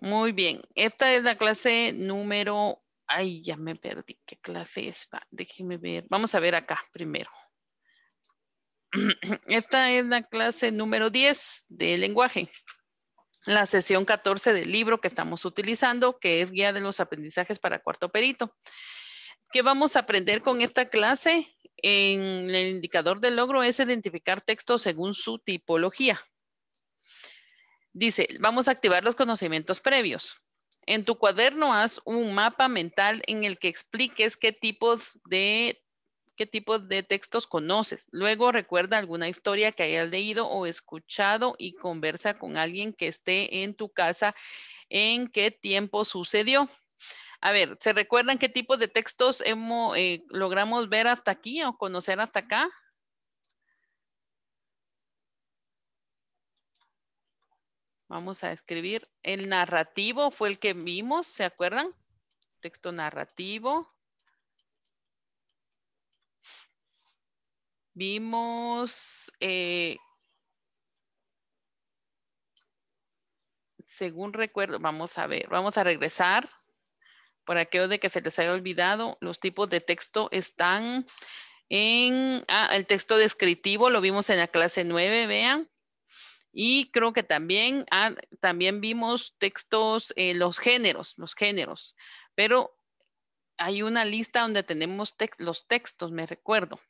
Muy bien, esta es la clase número, ay, ya me perdí, ¿qué clase es? Déjeme ver, vamos a ver acá primero. Esta es la clase número 10 de lenguaje. La sesión 14 del libro que estamos utilizando, que es Guía de los Aprendizajes para Cuarto Perito. ¿Qué vamos a aprender con esta clase? En el indicador de logro es identificar textos según su tipología. Dice, vamos a activar los conocimientos previos. En tu cuaderno haz un mapa mental en el que expliques qué tipos de qué tipos de textos conoces. Luego recuerda alguna historia que hayas leído o escuchado y conversa con alguien que esté en tu casa en qué tiempo sucedió. A ver, ¿se recuerdan qué tipo de textos hemos, eh, logramos ver hasta aquí o conocer hasta acá? Vamos a escribir. El narrativo fue el que vimos, ¿se acuerdan? Texto narrativo. Vimos eh, según recuerdo, vamos a ver, vamos a regresar. Por aquello de que se les haya olvidado, los tipos de texto están en ah, el texto descriptivo, lo vimos en la clase 9, vean. Y creo que también, ah, también vimos textos, eh, los géneros, los géneros, pero hay una lista donde tenemos los textos, me recuerdo.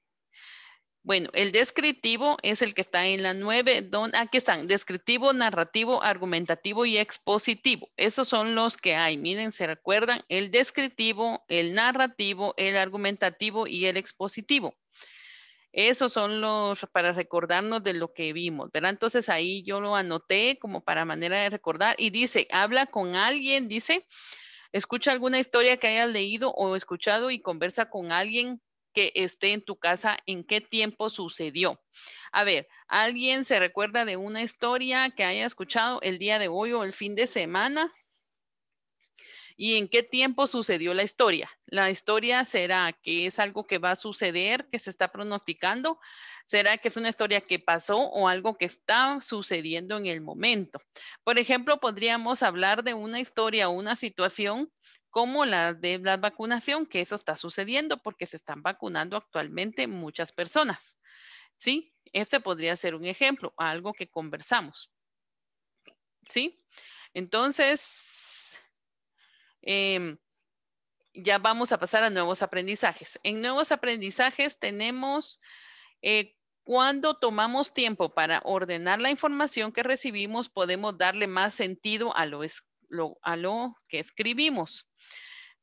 Bueno, el descriptivo es el que está en la 9, aquí están, descriptivo, narrativo, argumentativo y expositivo. Esos son los que hay, miren, se recuerdan, el descriptivo, el narrativo, el argumentativo y el expositivo. Esos son los para recordarnos de lo que vimos, ¿verdad? Entonces ahí yo lo anoté como para manera de recordar y dice, habla con alguien, dice, escucha alguna historia que hayas leído o escuchado y conversa con alguien que esté en tu casa, en qué tiempo sucedió. A ver, ¿alguien se recuerda de una historia que haya escuchado el día de hoy o el fin de semana? y en qué tiempo sucedió la historia. La historia será que es algo que va a suceder, que se está pronosticando, será que es una historia que pasó o algo que está sucediendo en el momento. Por ejemplo, podríamos hablar de una historia o una situación como la de la vacunación, que eso está sucediendo porque se están vacunando actualmente muchas personas. ¿Sí? Este podría ser un ejemplo, algo que conversamos. ¿Sí? Entonces, Em, ya vamos a pasar a nuevos aprendizajes. En nuevos aprendizajes tenemos eh, cuando tomamos tiempo para ordenar la información que recibimos, podemos darle más sentido a a lo que escribimos.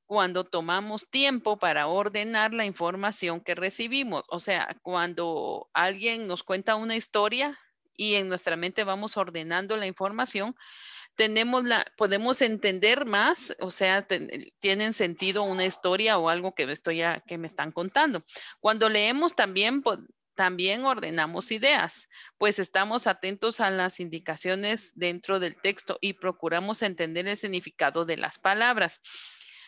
Cuando tomamos tiempo para ordenar la información que recibimos, o sea, cuando alguien nos cuenta una historia y en nuestra mente vamos ordenando la información, la, podemos entender más, o sea, tienen sentido una historia o algo que me, estoy que me están contando. Cuando leemos también, también ordenamos ideas, pues estamos atentos a las indicaciones dentro del texto y procuramos entender el significado de las palabras.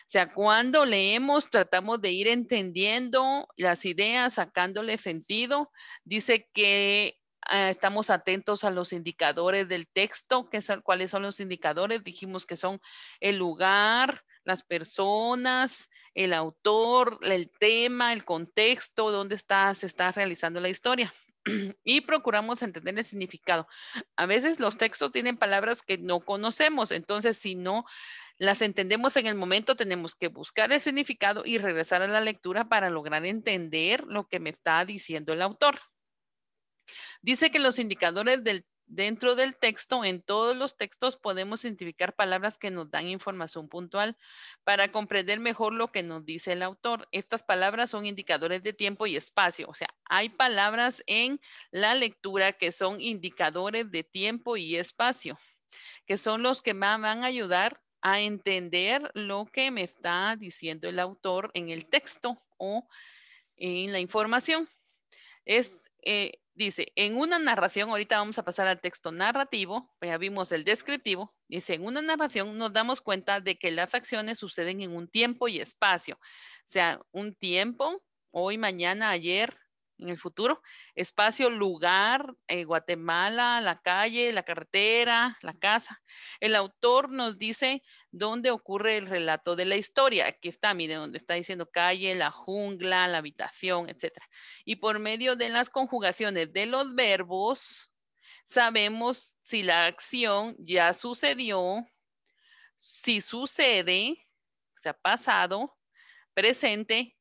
O sea, cuando leemos, tratamos de ir entendiendo las ideas, sacándole sentido. Dice que Ah, estamos atentos a los indicadores del texto, que son, cuáles son los indicadores. Dijimos que son el lugar, las personas, el autor, el tema, el contexto, dónde está, se está realizando la historia. y procuramos entender el significado. A veces los textos tienen palabras que no conocemos, entonces si no las entendemos en el momento, tenemos que buscar el significado y regresar a la lectura para lograr entender lo que me está diciendo el autor. Dice que los indicadores del, dentro del texto, en todos los textos podemos identificar palabras que nos dan información puntual para comprender mejor lo que nos dice el autor. Estas palabras son indicadores de tiempo y espacio, o sea, hay palabras en la lectura que son indicadores de tiempo y espacio, que son los que más van a ayudar a entender lo que me está diciendo el autor en el texto o en la información. Es, eh, Dice, en una narración, ahorita vamos a pasar al texto narrativo, ya vimos el descriptivo, dice, en una narración nos damos cuenta de que las acciones suceden en un tiempo y espacio, o sea, un tiempo, hoy, mañana, ayer, en el futuro. Espacio, lugar, eh, Guatemala, la calle, la carretera, la casa. El autor nos dice dónde ocurre el relato de la historia. Aquí está, mire, donde está diciendo calle, la jungla, la habitación, etc. Y por medio de las conjugaciones de los verbos, sabemos si la acción ya sucedió, si sucede, se ha pasado, presente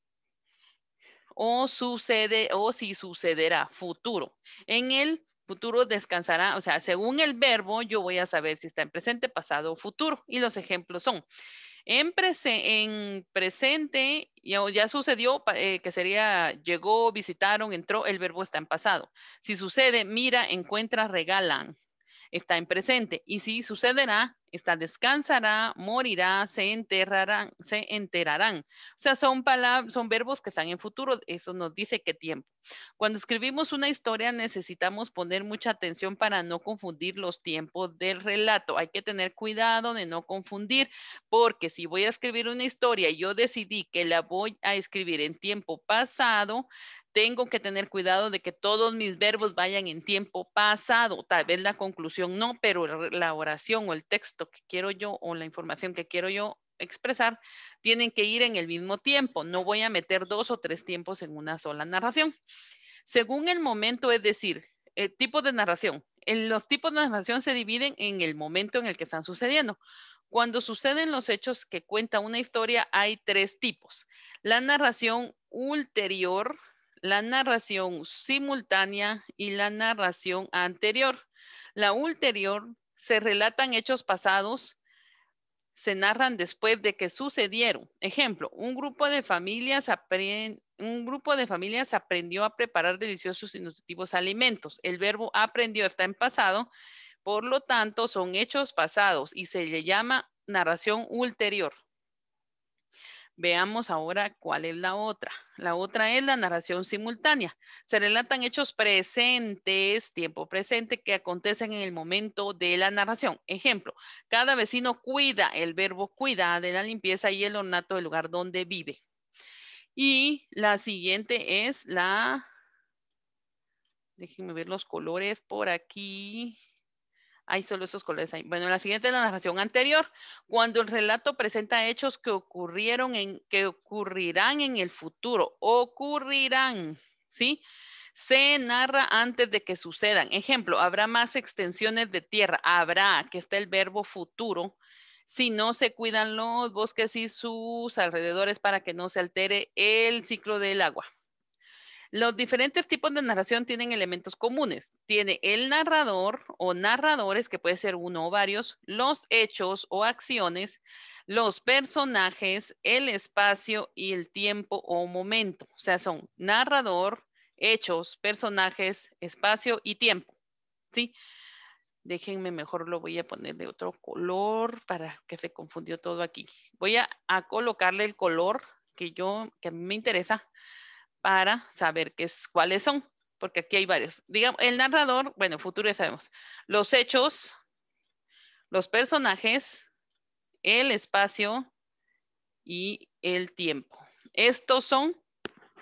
o sucede o si sucederá futuro. En el futuro descansará, o sea, según el verbo yo voy a saber si está en presente, pasado o futuro y los ejemplos son en, en presente ya, ya sucedió, eh, que sería llegó, visitaron, entró, el verbo está en pasado. Si sucede, mira, encuentra, regalan está en presente. Y si sucederá, está descansará, morirá, se enterrarán, se enterarán. O sea, son son verbos que están en futuro, eso nos dice qué tiempo. Cuando escribimos una historia necesitamos poner mucha atención para no confundir los tiempos del relato. Hay que tener cuidado de no confundir, porque si voy a escribir una historia y yo decidí que la voy a escribir en tiempo pasado, tengo que tener cuidado de que todos mis verbos vayan en tiempo pasado. Tal vez la conclusión no, pero la oración o el texto que quiero yo o la información que quiero yo expresar tienen que ir en el mismo tiempo. No voy a meter dos o tres tiempos en una sola narración. Según el momento, es decir, el tipo de narración. los tipos de narración se dividen en el momento en el que están sucediendo. Cuando suceden los hechos que cuenta una historia, hay tres tipos. La narración ulterior, la narración simultánea y la narración anterior. La ulterior se relatan hechos pasados, se narran después de que sucedieron. Ejemplo, un grupo de familias un grupo de familias aprendió a preparar deliciosos y nutritivos alimentos. El verbo aprendió está en pasado, por lo tanto son hechos pasados y se le llama narración ulterior. Veamos ahora cuál es la otra. La otra es la narración simultánea. Se relatan hechos presentes, tiempo presente, que acontecen en el momento de la narración. Ejemplo, cada vecino cuida, el verbo cuida, de la limpieza y el ornato del lugar donde vive. Y la siguiente es la... Déjenme ver los colores por aquí. Hay solo esos colores ahí. Bueno, la siguiente es la narración anterior. Cuando el relato presenta hechos que ocurrieron en, que ocurrirán en el futuro. Ocurrirán, ¿sí? Se narra antes de que sucedan. Ejemplo, habrá más extensiones de tierra. Habrá, que está el verbo futuro. Si no se cuidan los bosques y sus alrededores para que no se altere el ciclo del agua. Los diferentes tipos de narración tienen elementos comunes. Tiene el narrador o narradores, que puede ser uno o varios, los hechos o acciones, los personajes, el espacio y el tiempo o momento. O sea, son narrador, hechos, personajes, espacio y tiempo. ¿Sí? Déjenme mejor lo voy a poner de otro color para que se confundió todo aquí. Voy a, colocarle el color que yo, que me interesa para saber qué es, cuáles son, porque aquí hay varios. Digamos, el narrador, bueno, futuro ya sabemos, los hechos, los personajes, el espacio y el tiempo. Estos son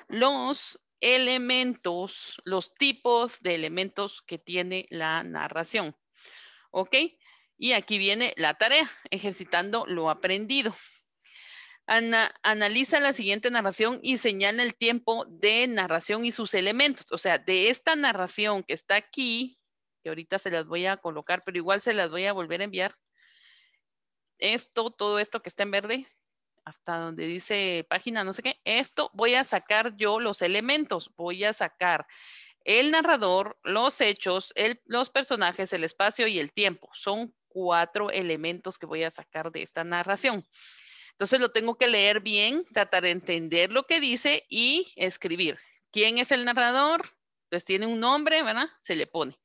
los elementos, los tipos de elementos que tiene la narración. ¿Ok? Y aquí viene la tarea, ejercitando lo aprendido analiza la siguiente narración y señala el tiempo de narración y sus elementos. O sea, de esta narración que está aquí, que ahorita se las voy a colocar, pero igual se las voy a volver a enviar. Esto, todo esto que está en verde, hasta donde dice página, no sé qué, esto voy a sacar yo los elementos, voy a sacar el narrador, los hechos, los personajes, el espacio y el tiempo. Son cuatro elementos que voy a sacar de esta narración. Entonces lo tengo que leer bien, tratar de entender lo que dice y escribir. ¿Quién es el narrador? Pues tiene un nombre, ¿verdad? Se le pone.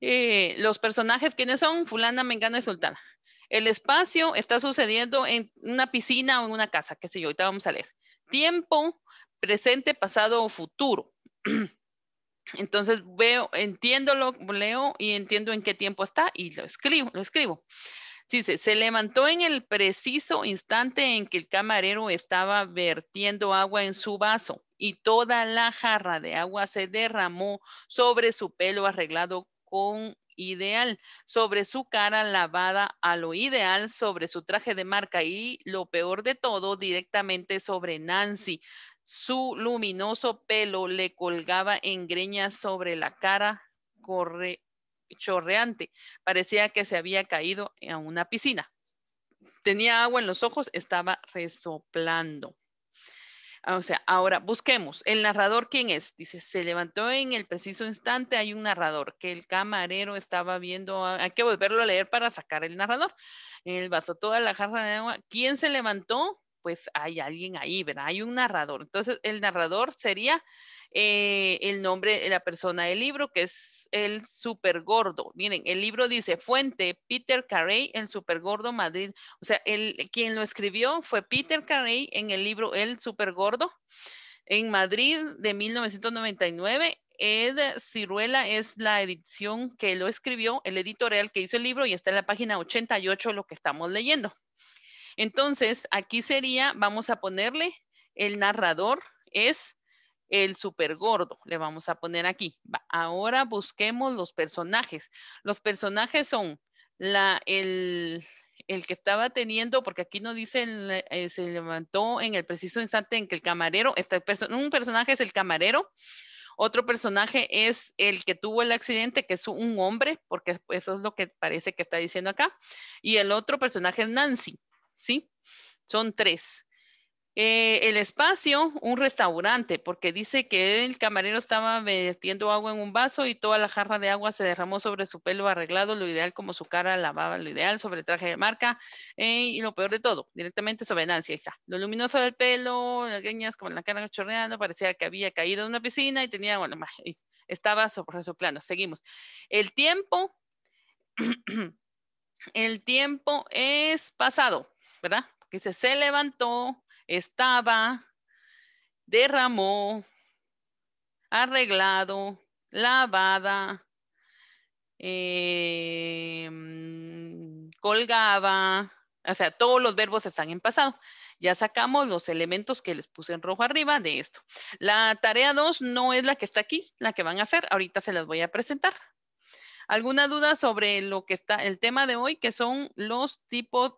Eh, los personajes, ¿quiénes son? Fulana, Mengana y Sultana. El espacio está sucediendo en una piscina o en una casa, qué sé yo, ahorita vamos a leer. Tiempo, presente, pasado o futuro. Entonces veo, entiendo lo leo y entiendo en qué tiempo está y lo escribo, lo escribo. Sí, se, levantó en el preciso instante en que el camarero estaba vertiendo agua en su vaso y toda la jarra de agua se derramó sobre su pelo arreglado con ideal, sobre su cara lavada a lo ideal, sobre su traje de marca y, lo peor de todo, directamente sobre Nancy. Su luminoso pelo le colgaba en greñas sobre la cara corre, chorreante. Parecía que se había caído en una piscina. Tenía agua en los ojos, estaba resoplando. Ah, o sea, ahora busquemos. ¿El narrador quién es? Dice, se levantó en el preciso instante, hay un narrador que el camarero estaba viendo, ah, hay que volverlo a leer para sacar el narrador. Él vaso toda la jarra de agua. ¿Quién se levantó? Pues hay alguien ahí, ¿verdad? Hay un narrador. Entonces, el narrador sería eh, el nombre de la persona del libro, que es el super gordo. Miren, el libro dice fuente Peter Carey, el super gordo Madrid. O sea, el, quien lo escribió fue Peter Carey en el libro El super gordo en Madrid de 1999. Ed Ciruela es la edición que lo escribió, el editorial que hizo el libro y está en la página 88 lo que estamos leyendo. Entonces, aquí sería, vamos a ponerle, el narrador es el super gordo. Le vamos a poner aquí. ahora busquemos los personajes. Los personajes son la, el, que estaba teniendo, porque aquí no dice, eh, se levantó en el preciso instante en que el camarero, está un personaje es el camarero, otro personaje es el que tuvo el accidente, que es un hombre, porque eso es lo que parece que está diciendo acá, y el otro personaje es Nancy, ¿sí? Son tres. Eh, el espacio, un restaurante, porque dice que el camarero estaba metiendo agua en un vaso y toda la jarra de agua se derramó sobre su pelo arreglado, lo ideal como su cara lavaba, lo ideal sobre el traje de marca eh, y lo peor de todo, directamente sobre Nancy, ahí está. Lo luminoso del pelo, las greñas como la cara chorreando, parecía que había caído en una piscina y tenía, bueno, estaba plano, Seguimos. El tiempo, el tiempo es pasado, ¿verdad? Que se levantó, estaba, derramó, arreglado, lavada, eh, mm, colgaba, o sea, todos los verbos están en pasado. Ya sacamos los elementos que les puse en rojo arriba de esto. La tarea 2 no es la que está aquí, la que van a hacer. Ahorita se las voy a presentar. ¿Alguna duda sobre lo que está el tema de hoy, que son los tipos,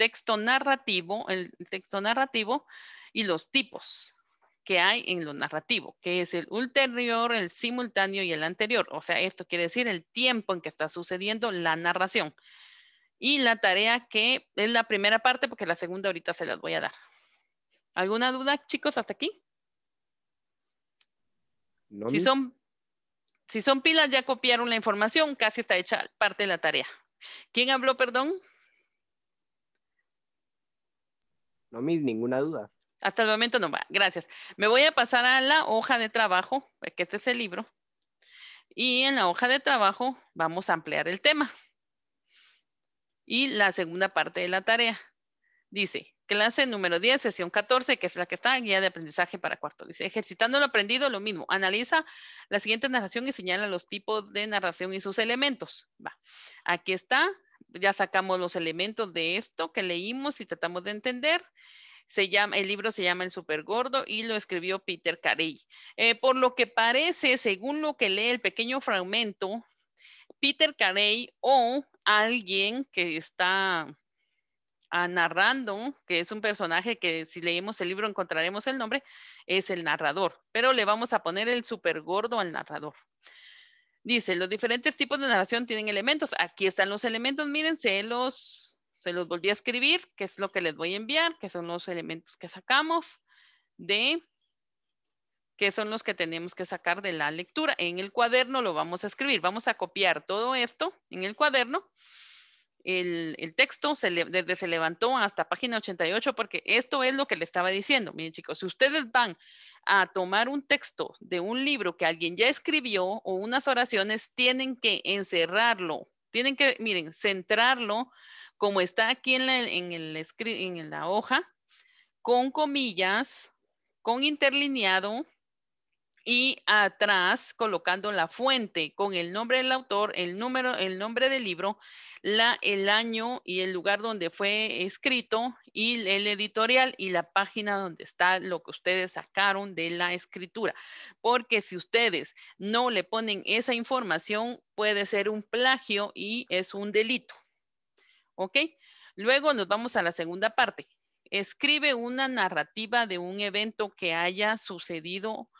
texto narrativo, el texto narrativo y los tipos que hay en lo narrativo, que es el ulterior, el simultáneo y el anterior. O sea, esto quiere decir el tiempo en que está sucediendo la narración. Y la tarea que es la primera parte, porque la segunda ahorita se las voy a dar. ¿Alguna duda, chicos, hasta aquí? si, son, si son pilas, ya copiaron la información, casi está hecha parte de la tarea. ¿Quién habló, perdón? No, mis, ninguna duda. Hasta el momento no va. Gracias. Me voy a pasar a la hoja de trabajo, eh, que este es el libro. Y en la hoja de trabajo vamos a ampliar el tema. Y la segunda parte de la tarea. Dice, clase número 10, sesión 14, que es la que está, en guía de aprendizaje para cuarto. Dice, ejercitando lo aprendido, lo mismo. Analiza la siguiente narración y señala los tipos de narración y sus elementos. Va. Aquí está ya sacamos los elementos de esto que leímos y tratamos de entender. Se llama, el libro se llama El Supergordo Gordo y lo escribió Peter Carey. Eh, por lo que parece, según lo que lee el pequeño fragmento, Peter Carey o alguien que está ah, narrando, que es un personaje que si leemos el libro encontraremos el nombre, es el narrador, pero le vamos a poner el supergordo gordo al narrador. Dice, los diferentes tipos de narración tienen elementos. Aquí están los elementos, miren, se los, se los volví a escribir, que es lo que les voy a enviar, que son los elementos que sacamos de, que son los que tenemos que sacar de la lectura. En el cuaderno lo vamos a escribir. Vamos a copiar todo esto en el cuaderno. El, texto se desde se levantó hasta página 88 porque esto es lo que le estaba diciendo. Miren chicos, si ustedes van a tomar un texto de un libro que alguien ya escribió o unas oraciones, tienen que encerrarlo, tienen que, miren, centrarlo como está aquí en la, en la hoja, con comillas, con interlineado, y atrás colocando la fuente con el nombre del autor, el número, el nombre del libro, la, el año y el lugar donde fue escrito y el editorial y la página donde está lo que ustedes sacaron de la escritura. Porque si ustedes no le ponen esa información, puede ser un plagio y es un delito. ¿Ok? Luego nos vamos a la segunda parte. Escribe una narrativa de un evento que haya sucedido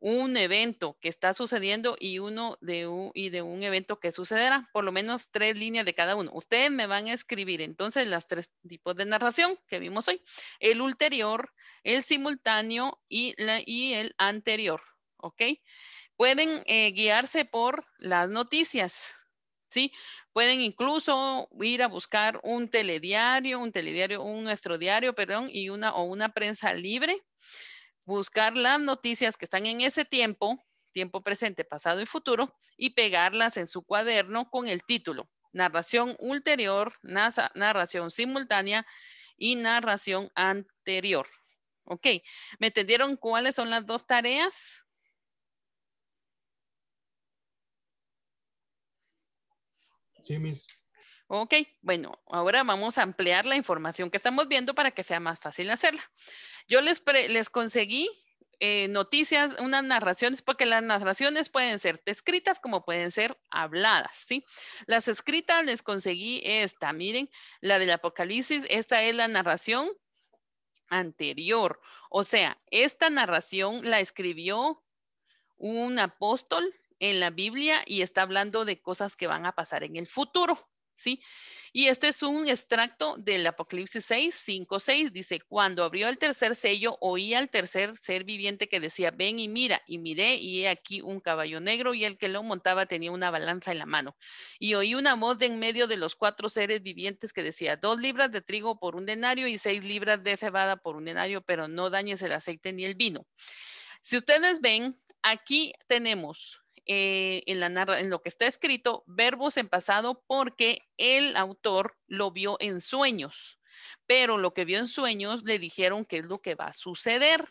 un evento que está sucediendo y uno de un, y de un evento que sucederá, por lo menos tres líneas de cada uno. Ustedes me van a escribir entonces las tres tipos de narración que vimos hoy, el ulterior, el simultáneo y, el anterior, ¿ok? Pueden eh, guiarse por las noticias, ¿sí? Pueden incluso ir a buscar un telediario, un telediario, un nuestro diario, perdón, y una o una prensa libre buscar las noticias que están en ese tiempo, tiempo presente, pasado y futuro, y pegarlas en su cuaderno con el título, narración ulterior, narración simultánea y narración anterior. Ok, ¿me entendieron cuáles son las dos tareas? Sí, Miss. Ok, bueno, ahora vamos a ampliar la información que estamos viendo para que sea más fácil hacerla. Yo les, conseguí eh, noticias, unas narraciones, porque las narraciones pueden ser escritas como pueden ser habladas, ¿sí? Las escritas les conseguí esta, miren, la del Apocalipsis, esta es la narración anterior. O sea, esta narración la escribió un apóstol en la Biblia y está hablando de cosas que van a pasar en el futuro. Y este es un extracto del Apocalipsis 6, 5, 6. Dice, cuando abrió el tercer sello, oí al tercer ser viviente que decía, ven y mira, y miré, y he aquí un caballo negro, y el que lo montaba tenía una balanza en la mano. Y oí una voz de en medio de los cuatro seres vivientes que decía, dos libras de trigo por un denario y seis libras de cebada por un denario, pero no dañes el aceite ni el vino. Si ustedes ven, aquí tenemos eh, en, lo que está escrito verbos en pasado porque el autor lo vio en sueños, pero lo que vio en sueños le dijeron que es lo que va a suceder.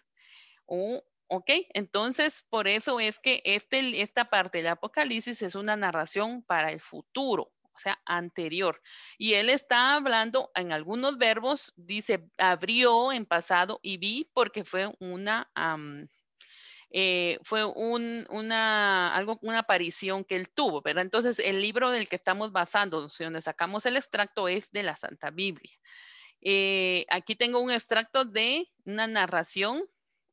¿Ok? Entonces, por eso es que este, esta parte del Apocalipsis es una narración para el futuro o sea, anterior. Y él está hablando en algunos verbos, dice, abrió en pasado y vi porque fue una, eh, fue una, algo, una aparición que él tuvo, ¿verdad? Entonces, el libro del que estamos basando, donde sacamos el extracto, es de la Santa Biblia. Eh, aquí tengo un extracto de una narración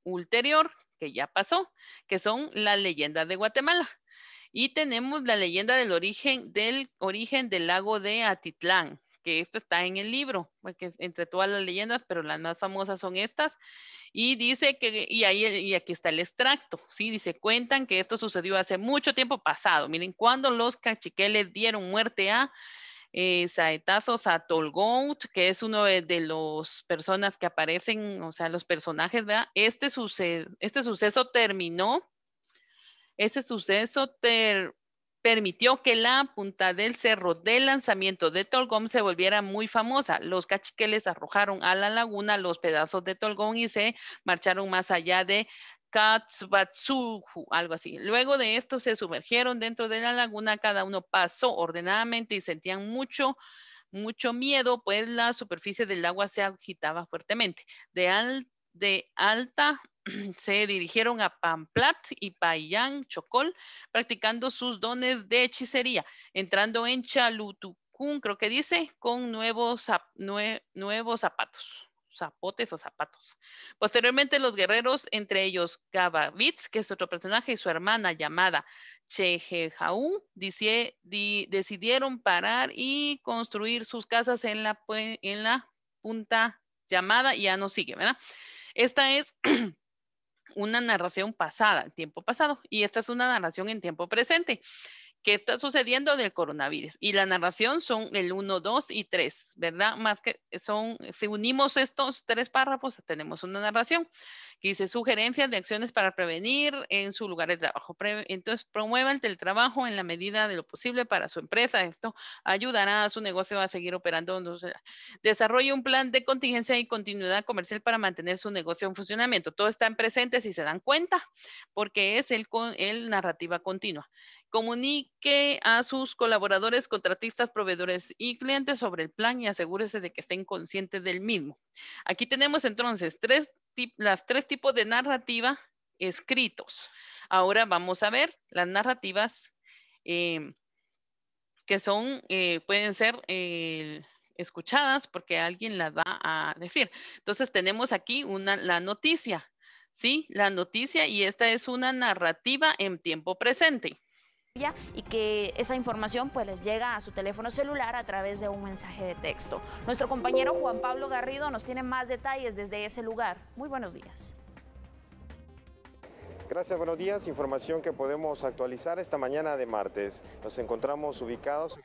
ulterior que ya pasó, que son las leyendas de Guatemala. Y tenemos la leyenda del origen del origen del lago de Atitlán, que esto está en el libro, porque entre todas las leyendas, pero las más famosas son estas, y dice que, y ahí, y aquí está el extracto, ¿sí? Dice, cuentan que esto sucedió hace mucho tiempo pasado, miren, cuando los cachiqueles dieron muerte a eh, saetazos a que es uno de, de las personas que aparecen, o sea, los personajes, ¿verdad? Este, este suceso terminó, ese suceso terminó, permitió que la punta del cerro del lanzamiento de Tolgón se volviera muy famosa. Los cachiqueles arrojaron a la laguna los pedazos de Tolgón y se marcharon más allá de Katsubatsuhu, algo así. Luego de esto se sumergieron dentro de la laguna, cada uno pasó ordenadamente y sentían mucho mucho miedo, pues la superficie del agua se agitaba fuertemente. De, de alta se dirigieron a Pamplat y Payán, Chocol, practicando sus dones de hechicería, entrando en Chalutucún, creo que dice, con nuevos, nuevos zapatos zapotes o zapatos. Posteriormente, los guerreros, entre ellos Gabavitz, que es otro personaje, y su hermana llamada Chejejaú, decidieron parar y construir sus casas en la, en la punta llamada, ya no sigue, ¿verdad? Esta es una narración pasada, tiempo pasado, y esta es una narración en tiempo presente. ¿Qué está sucediendo del coronavirus. Y la narración son el 1, 2 y 3, ¿verdad? Más que son, si unimos estos tres párrafos, tenemos una narración que dice sugerencias de acciones para prevenir en su lugar de trabajo. Entonces, promuevan el trabajo en la medida de lo posible para su empresa. Esto ayudará a su negocio a seguir operando. Desarrolle un plan de contingencia y continuidad comercial para mantener su negocio en funcionamiento. Todo está en presente si se dan cuenta, porque es el, el narrativa continua. Comunique a sus colaboradores, contratistas, proveedores y clientes sobre el plan y asegúrese de que estén conscientes del mismo. Aquí tenemos entonces tres, las tres tipos de narrativa escritos. Ahora vamos a ver las narrativas eh, que son, eh, pueden ser eh, escuchadas porque alguien las va a decir. Entonces tenemos aquí una, la noticia, ¿sí? La noticia y esta es una narrativa en tiempo presente y que esa información pues les llega a su teléfono celular a través de un mensaje de texto. Nuestro compañero Juan Pablo Garrido nos tiene más detalles desde ese lugar. Muy buenos días. Gracias, buenos días. Información que podemos actualizar esta mañana de martes. Nos encontramos ubicados en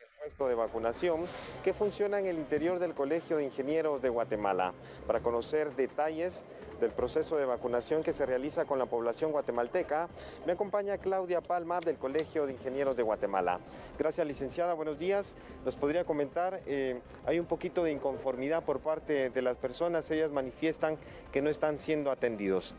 de vacunación que funciona en el interior del Colegio de Ingenieros de Guatemala para conocer detalles del proceso de vacunación que se realiza con la población guatemalteca. Me acompaña Claudia Palma del Colegio de Ingenieros de Guatemala. Gracias, licenciada. Buenos días. Nos podría comentar, eh, hay un poquito de inconformidad por parte de las personas. Ellas manifiestan que no están siendo atendidos.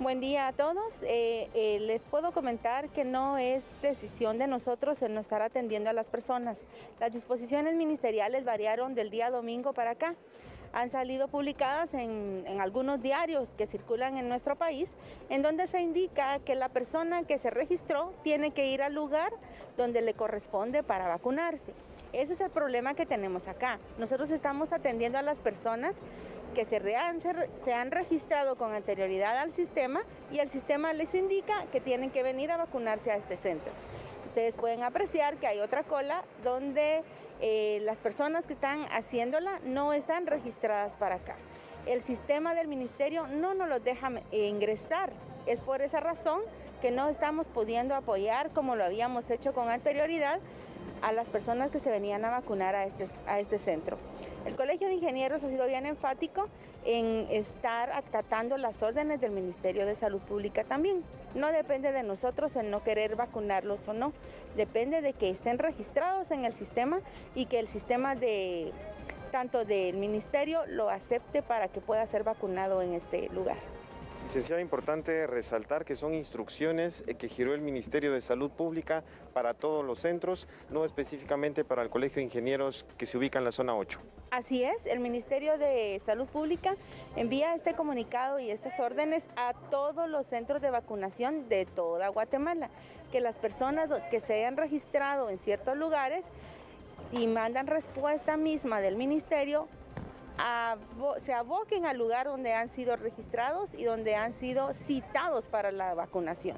Buen día a todos. Eh, eh, les puedo comentar que no es decisión de nosotros el no estar atendiendo a las personas. Las disposiciones ministeriales variaron del día domingo para acá. Han salido publicadas en algunos diarios que circulan en nuestro país, en donde se indica que la persona que se registró tiene que ir al lugar donde le corresponde para vacunarse. Ese es el problema que tenemos acá. Nosotros estamos atendiendo a las personas que se, se, han registrado con anterioridad al sistema y el sistema les indica que tienen que venir a vacunarse a este centro. Ustedes pueden apreciar que hay otra cola donde eh, las personas que están haciéndola no están registradas para acá. El sistema del ministerio no nos los deja eh, ingresar. Es por esa razón que no estamos pudiendo apoyar como lo habíamos hecho con anterioridad a las personas que se venían a vacunar este, a este, centro. El Colegio de Ingenieros ha sido bien enfático en estar acatando las órdenes del Ministerio de Salud Pública también. No depende de nosotros en no querer vacunarlos o no, depende de que estén registrados en el sistema y que el sistema de tanto del ministerio lo acepte para que pueda ser vacunado en este lugar. Licenciado, importante resaltar que son instrucciones eh, que giró el Ministerio de Salud Pública para todos los centros, no específicamente para el Colegio de Ingenieros que se ubica en la zona 8. Así es, el Ministerio de Salud Pública envía este comunicado y estas órdenes a todos los centros de vacunación de toda Guatemala, que las personas que se hayan registrado en ciertos lugares y mandan respuesta misma del ministerio, se aboquen al lugar donde han sido registrados y donde han sido citados para la vacunación.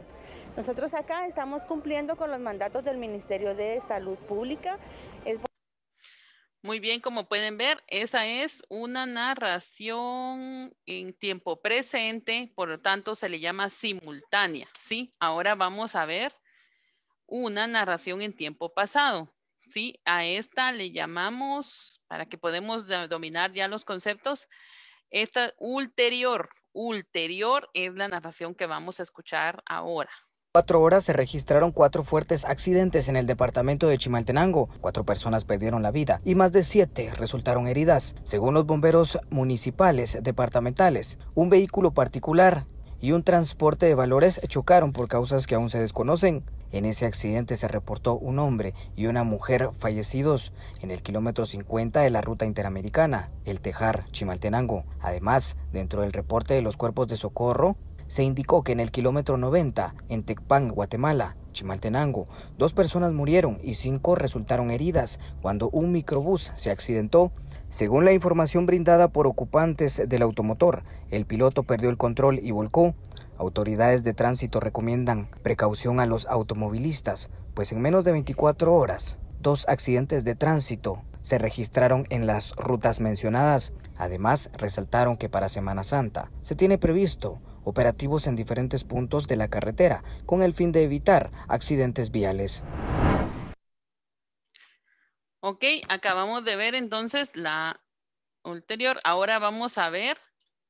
Nosotros acá estamos cumpliendo con los mandatos del Ministerio de Salud Pública. muy bien, como pueden ver, esa es una narración en tiempo presente, por lo tanto se le llama simultánea, ¿sí? Ahora vamos a ver una narración en tiempo pasado. ¿sí? A esta le llamamos, para que podamos dominar ya los conceptos, esta ulterior, ulterior es la narración que vamos a escuchar ahora. Cuatro horas se registraron cuatro fuertes accidentes en el departamento de Chimaltenango. Cuatro personas perdieron la vida y más de siete resultaron heridas, según los bomberos municipales departamentales. Un vehículo particular y un transporte de valores chocaron por causas que aún se desconocen. En ese accidente se reportó un hombre y una mujer fallecidos en el kilómetro 50 de la ruta interamericana, el Tejar, Chimaltenango. Además, dentro del reporte de los cuerpos de socorro, se indicó que en el kilómetro 90, en Tecpan, Guatemala, Chimaltenango. Dos personas murieron y cinco resultaron heridas cuando un microbús se accidentó. Según la información brindada por ocupantes del automotor, el piloto perdió el control y volcó. Autoridades de tránsito recomiendan precaución a los automovilistas, pues en menos de 24 horas, dos accidentes de tránsito se registraron en las rutas mencionadas. Además, resaltaron que para Semana Santa se tiene previsto operativos en diferentes puntos de la carretera con el fin de evitar accidentes viales. Ok, acabamos de ver entonces la anterior. Ahora vamos a ver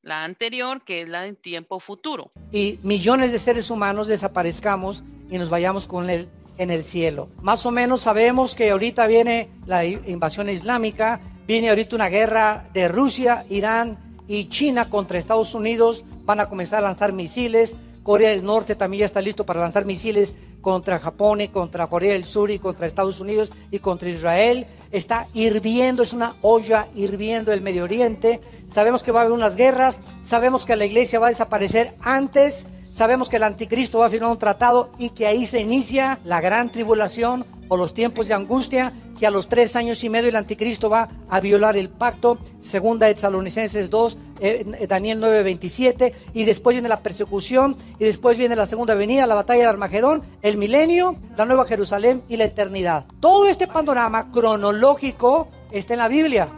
la anterior, que es la de tiempo futuro. Y millones de seres humanos desaparezcamos y nos vayamos con él en el cielo. Más o menos sabemos que ahorita viene la invasión islámica, viene ahorita una guerra de Rusia, Irán y China contra Estados Unidos van a comenzar a lanzar misiles. Corea del Norte también ya está listo para lanzar misiles contra Japón y contra Corea del Sur y contra Estados Unidos y contra Israel. Está hirviendo, es una olla hirviendo el Medio Oriente. Sabemos que va a haber unas guerras, sabemos que la iglesia va a desaparecer antes, sabemos que el anticristo va a firmar un tratado y que ahí se inicia la gran tribulación o los tiempos de angustia, que a los tres años y medio el anticristo va a violar el pacto. Segunda de Salonicenses 2, eh, Daniel 9:27, y después viene la persecución, y después viene la segunda venida, la batalla de Armagedón, el milenio, la nueva Jerusalén y la eternidad. Todo este panorama cronológico está en la Biblia.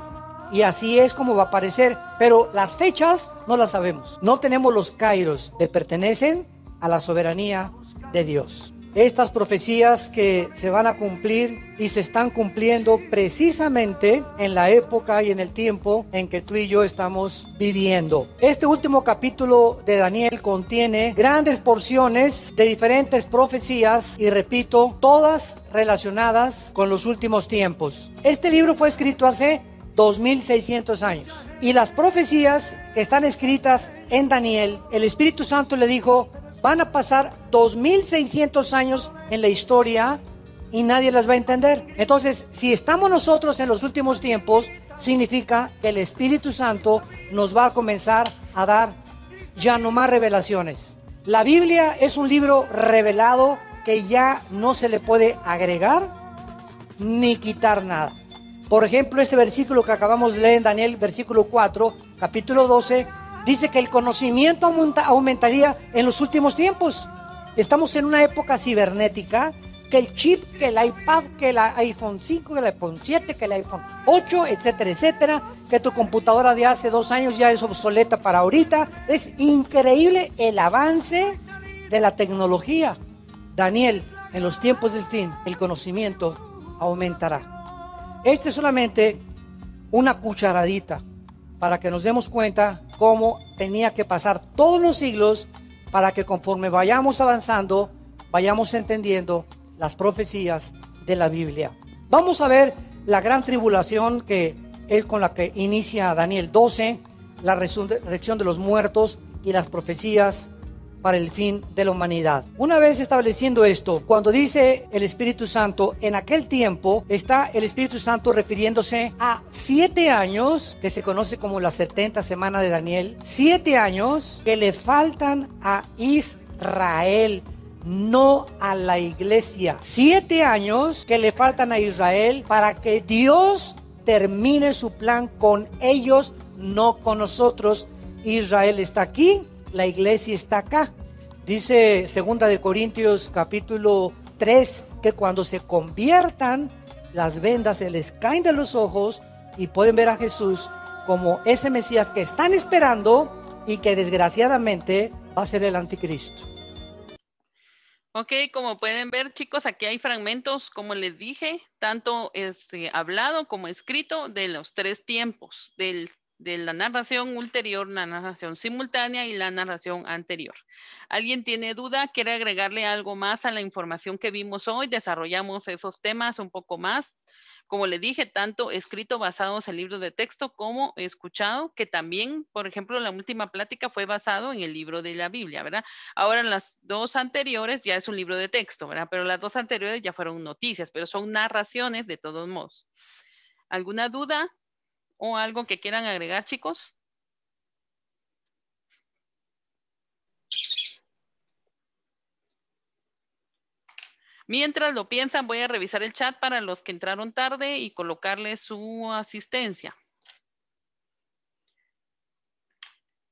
Y así es como va a aparecer, pero las fechas no las sabemos. No tenemos los cairos que pertenecen a la soberanía de Dios estas profecías que se van a cumplir y se están cumpliendo precisamente en la época y en el tiempo en que tú y yo estamos viviendo. Este último capítulo de Daniel contiene grandes porciones de diferentes profecías y repito, todas relacionadas con los últimos tiempos. Este libro fue escrito hace 2600 años. Y las profecías que están escritas en Daniel, el Espíritu Santo le dijo Van a pasar 2.600 años en la historia y nadie las va a entender. Entonces, si estamos nosotros en los últimos tiempos, significa que el Espíritu Santo nos va a comenzar a dar ya no más revelaciones. La Biblia es un libro revelado que ya no se le puede agregar ni quitar nada. Por ejemplo, este versículo que acabamos de leer en Daniel, versículo 4, capítulo 12, dice que el conocimiento aumentaría en los últimos tiempos. Estamos en una época cibernética que el chip, que el iPad, que el iPhone 5, que el iPhone 7, que el iPhone 8, etcétera, etcétera, que tu computadora de hace dos años ya es obsoleta para ahorita. Es increíble el avance de la tecnología. Daniel, en los tiempos del fin, el conocimiento aumentará. Este es solamente una cucharadita para que nos demos cuenta cómo tenía que pasar todos los siglos para que conforme vayamos avanzando, vayamos entendiendo las profecías de la Biblia. Vamos a ver la gran tribulación que es con la que inicia Daniel 12, la resurrección de los muertos y las profecías para el fin de la humanidad. Una vez estableciendo esto, cuando dice el Espíritu Santo, en aquel tiempo está el Espíritu Santo refiriéndose a siete años, que se conoce como la 70 semana de Daniel, siete años que le faltan a Israel no a la iglesia. Siete años que le faltan a Israel para que Dios termine su plan con ellos, no con nosotros. Israel está aquí la iglesia está acá. Dice segunda de Corintios capítulo 3 que cuando se conviertan las vendas se les caen de los ojos y pueden ver a Jesús como ese Mesías que están esperando y que desgraciadamente va a ser el anticristo. Ok, como pueden ver chicos, aquí hay fragmentos, como les dije, tanto este, hablado como escrito de los tres tiempos, del de la narración ulterior, la narración simultánea y la narración anterior. ¿Alguien tiene duda? ¿Quiere agregarle algo más a la información que vimos hoy? Desarrollamos esos temas un poco más. Como le dije, tanto escrito basados en libros de texto como escuchado, que también, por ejemplo, la última plática fue basado en el libro de la Biblia, ¿verdad? Ahora las dos anteriores ya es un libro de texto, ¿verdad? Pero las dos anteriores ya fueron noticias, pero son narraciones de todos modos. ¿Alguna duda? o algo que quieran agregar, chicos? Mientras lo piensan, voy a revisar el chat para los que entraron tarde y colocarles su asistencia.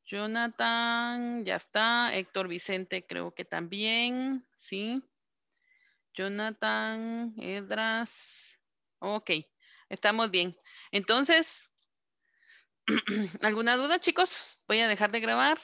Jonathan, ya está. Héctor Vicente, creo que también, sí. Jonathan, Edras. Ok, estamos bien. Entonces, ¿Alguna duda, chicos? Voy a dejar de grabar.